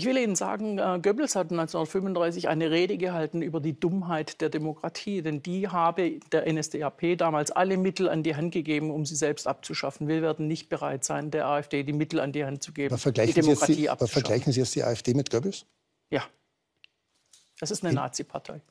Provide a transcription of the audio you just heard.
Ich will Ihnen sagen, äh, Goebbels hat 1935 eine Rede gehalten über die Dummheit der Demokratie, denn die habe der NSDAP damals alle Mittel an die Hand gegeben, um sie selbst abzuschaffen. Wir werden nicht bereit sein, der AfD die Mittel an die Hand zu geben, die Demokratie die, abzuschaffen. Aber vergleichen Sie jetzt die AfD mit Goebbels? Ja, das ist eine Nazi-Partei.